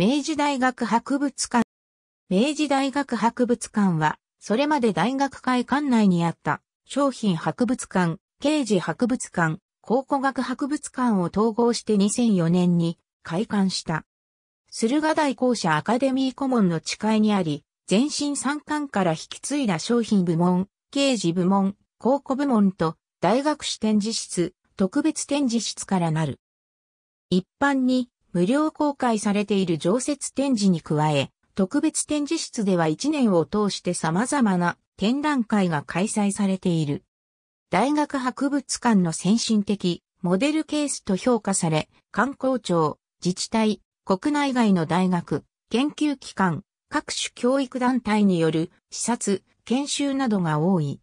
明治大学博物館。明治大学博物館は、それまで大学会館内にあった商品博物館、刑事博物館、考古学博物館を統合して2004年に開館した。駿河台校舎アカデミー顧問の誓いにあり、前身参観から引き継いだ商品部門、刑事部門、考古部門と大学史展示室、特別展示室からなる。一般に無料公開されている常設展示に加え、特別展示室では1年を通して様々な展覧会が開催されている。大学博物館の先進的モデルケースと評価され、観光庁、自治体、国内外の大学、研究機関、各種教育団体による視察、研修などが多い。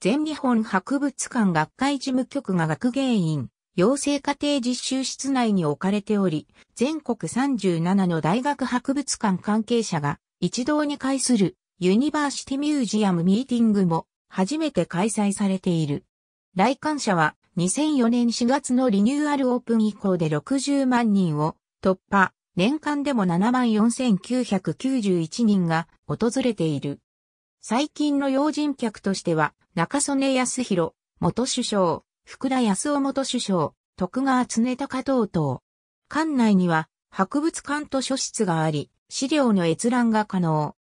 全日本博物館学会事務局が学芸員、養成家庭実習室内に置かれており、全国37の大学博物館関係者が一堂に会するユニバーシティミュージアムミーティングも初めて開催されている。来館者は2004年4月のリニューアルオープン以降で60万人を突破、年間でも74,991人が訪れている。最近の要人客としては中曽根康弘、元首相、福田康夫元首相、徳川恒高等々。館内には、博物館と書室があり、資料の閲覧が可能。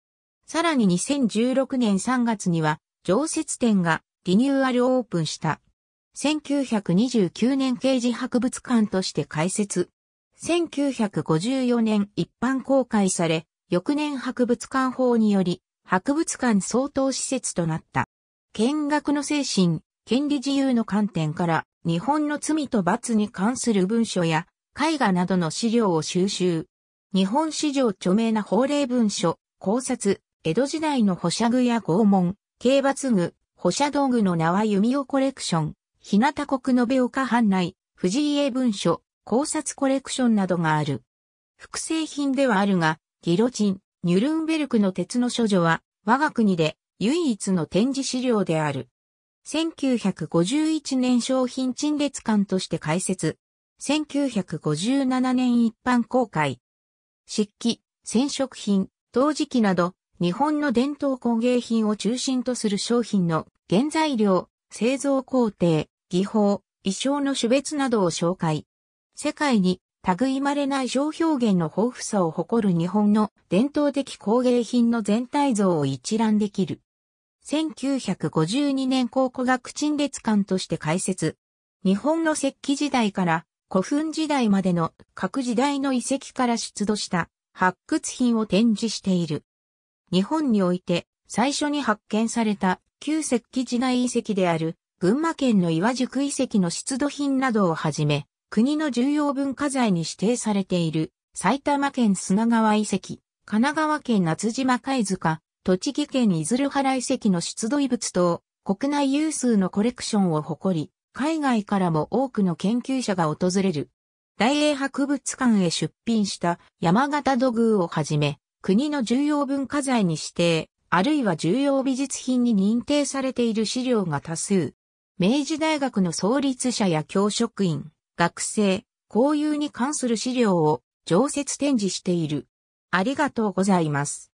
さらに2016年3月には、常設展がリニューアルオープンした。1929年刑事博物館として開設。1954年一般公開され、翌年博物館法により、博物館相当施設となった。見学の精神、権利自由の観点から日本の罪と罰に関する文書や絵画などの資料を収集。日本史上著名な法令文書、考察、江戸時代の保釈具や拷問、刑罰具、保釈道具の縄弓をコレクション、日向国延岡藩内、藤井英文書、考察コレクションなどがある。複製品ではあるが、ギロチン、ニュルンベルクの鉄の処女は、我が国で唯一の展示資料である。1951年商品陳列館として開設。1957年一般公開。漆器、染色品、陶磁器など、日本の伝統工芸品を中心とする商品の原材料、製造工程、技法、衣装の種別などを紹介。世界に類まれない商表現の豊富さを誇る日本の伝統的工芸品の全体像を一覧できる。1952年考古学陳列館として開設。日本の石器時代から古墳時代までの各時代の遺跡から出土した発掘品を展示している。日本において最初に発見された旧石器時代遺跡である群馬県の岩宿遺跡の出土品などをはじめ、国の重要文化財に指定されている埼玉県砂川遺跡、神奈川県夏島貝塚、栃木県伊豆原遺跡の出土遺物と国内有数のコレクションを誇り、海外からも多くの研究者が訪れる。大英博物館へ出品した山形土偶をはじめ、国の重要文化財に指定、あるいは重要美術品に認定されている資料が多数。明治大学の創立者や教職員、学生、交友に関する資料を常設展示している。ありがとうございます。